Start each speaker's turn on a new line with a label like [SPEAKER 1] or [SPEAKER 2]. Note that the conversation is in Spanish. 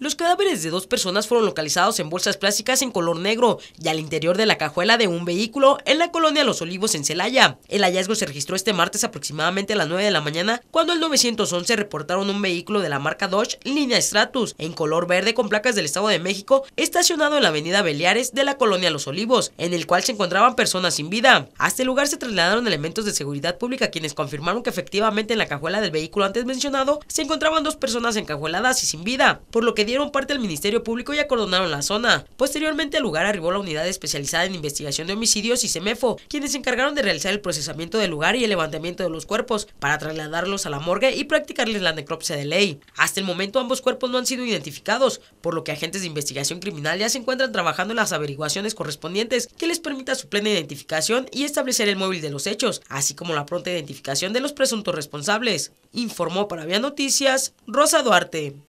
[SPEAKER 1] Los cadáveres de dos personas fueron localizados en bolsas plásticas en color negro y al interior de la cajuela de un vehículo en la colonia Los Olivos en Celaya. El hallazgo se registró este martes aproximadamente a las 9 de la mañana cuando el 911 reportaron un vehículo de la marca Dodge línea Stratus en color verde con placas del Estado de México estacionado en la avenida Beliares de la colonia Los Olivos, en el cual se encontraban personas sin vida. Hasta el este lugar se trasladaron elementos de seguridad pública quienes confirmaron que efectivamente en la cajuela del vehículo antes mencionado se encontraban dos personas encajueladas y sin vida, por lo que dieron parte al Ministerio Público y acordonaron la zona. Posteriormente al lugar arribó la unidad especializada en investigación de homicidios y CEMEFO, quienes se encargaron de realizar el procesamiento del lugar y el levantamiento de los cuerpos para trasladarlos a la morgue y practicarles la necropsia de ley. Hasta el momento ambos cuerpos no han sido identificados, por lo que agentes de investigación criminal ya se encuentran trabajando en las averiguaciones correspondientes que les permita su plena identificación y establecer el móvil de los hechos, así como la pronta identificación de los presuntos responsables. Informó para Vía Noticias Rosa Duarte.